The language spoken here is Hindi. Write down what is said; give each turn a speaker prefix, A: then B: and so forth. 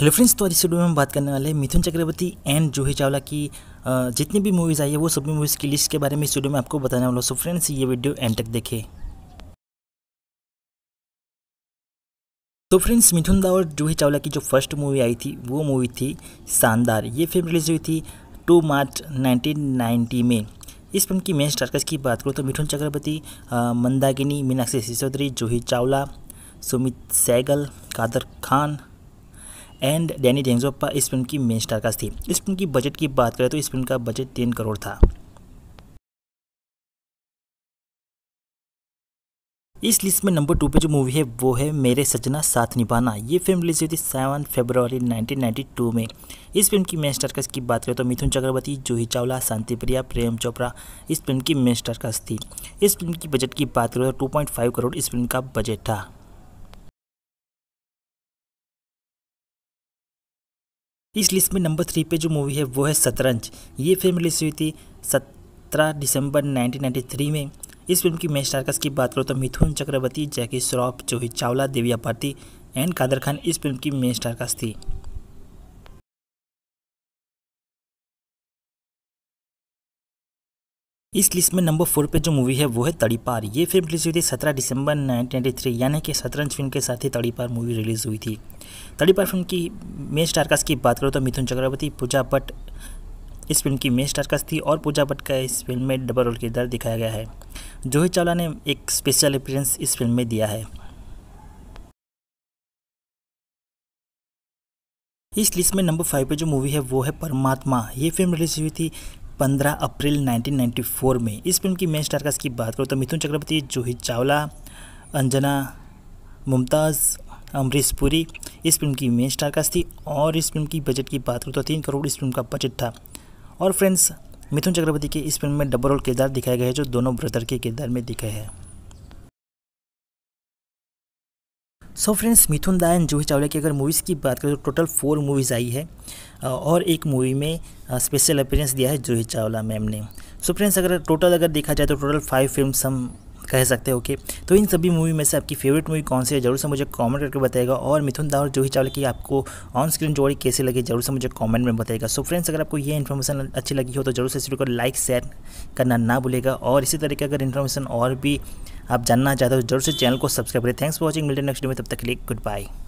A: हेलो फ्रेंड्स तो आज इस वीडियो में हम बात करने वाले हैं मिथुन चक्रवर्ती एंड जूही चावला की जितनी भी मूवीज़ आई है वो सभी मूवीज़ की लिस्ट के बारे में इस वीडियो में आपको बताने वाला हूँ सो फ्रेंड्स ये वीडियो एंड तक देखें तो फ्रेंड्स मिथुन दा और जूही चावला की जो फर्स्ट मूवी आई थी वो मूवी थी शानदार ये फिल्म रिलीज हुई थी टू मार्च नाइनटीन में इस फिल्म की मेन स्टारकर्स की बात करूँ तो मिथुन चक्रवर्ती मंदाकिनी मीनाक्षी सिसोदरी जूही चावला सुमित सैगल कादर खान एंड डैनी डेंजोप्पा इस फिल्म की मेन का थी इस फिल्म की बजट की बात करें तो इस फिल्म का बजट तीन करोड़ था इस लिस्ट में नंबर टू पे जो मूवी है वो है मेरे सजना साथ निभाना ये फिल्म रिलीज हुई थी सेवन फेबरवरी 1992 में इस फिल्म की मेन स्टारकास्ट की बात करें तो मिथुन चक्रवर्ती जूही चावला शांति प्रिया प्रेम चोपड़ा इस फिल्म की मेन स्टारकास्ट थी इस फिल्म की बजट की बात करें तो 2.5 करोड़ इस फिल्म का बजट था इस लिस्ट में नंबर थ्री पे जो मूवी है वो है शतरंज ये फिल्म रिलीज हुई थी सत्रह दिसंबर 1993 में इस फिल्म की मेन स्टारकास्ट की बात करो तो मिथुन चक्रवर्ती जैकी श्रॉफ जोहित चावला देविया भारती एंड कादर खान इस फिल्म की मेन स्टारकास्ट थी इस लिस्ट में नंबर फोर पे जो मूवी है वो है तड़ीपार ये फिल्म रिलीज हुई थी सत्रह दिसंबर 1993 यानी कि शतरंज फिल्म के साथ ही तड़ीपार मूवी रिलीज़ हुई थी तड़ीपार फिल्म की मेन स्टारकास्ट की बात करो तो मिथुन चक्रवर्ती पूजा भट्ट इस फिल्म की मेन स्टारकास्ट थी और पूजा भट्ट का इस फिल्म में डबल रोल किरदार दिखाया गया है जूही चावला ने एक स्पेशल अपीरेंस इस फिल्म में दिया है इस लिस्ट में नंबर फाइव पे जो मूवी है वो है परमात्मा ये फिल्म रिलीज हुई थी 15 अप्रैल 1994 में इस फिल्म की मेन स्टारकास्ट की बात करूँ तो मिथुन चक्रवर्ती जूही चावला अंजना मुमताज़ अमरीश पुरी इस फिल्म की मेन स्टारकास्ट थी और इस फिल्म की बजट की बात करूँ तो तीन करोड़ इस फिल्म का बजट था और फ्रेंड्स मिथुन चक्रवर्ती के इस फिल्म में डबल रोल किरदार दिखाए गए हैं जो दोनों ब्रदर के किरदार में दिखाए हैं सो फ्रेंड्स मिथुन दा एंड जूही चावला की अगर मूवीज़ की बात करें तो टोटल फोर मूवीज़ आई है और एक मूवी में स्पेशल अपीयरेंस दिया है जूही चावला मैम ने सो फ्रेंड्स अगर टोटल अगर देखा जाए तो टोटल फाइव फिल्म हम कह सकते हो ओके तो इन सभी मूवी में से आपकी फेवरेट मूवी कौन सी है जरूर से मुझे कमेंट करके बताएगा और मिथुन दा और जूही चावला की आपको ऑन स्क्रीन जोड़ी कैसे लगी जरूर से मुझे कमेंट में बताएगा सो फ्रेंड्स अगर आपको ये इन्फॉर्मेशन अच्छी लगी हो तो जरूर से इस वीडियो को लाइक शेयर करना ना भूलेगा और इसी तरीके अगर इन्फॉर्मेशन और भी आप जानना चाहते हो तो जरूर से चैनल को सब्सक्राइब करें थैंक्स फॉर वॉचिंग मिलते नेक्स्ट वीडियो में तब तक के लिए गुड बाय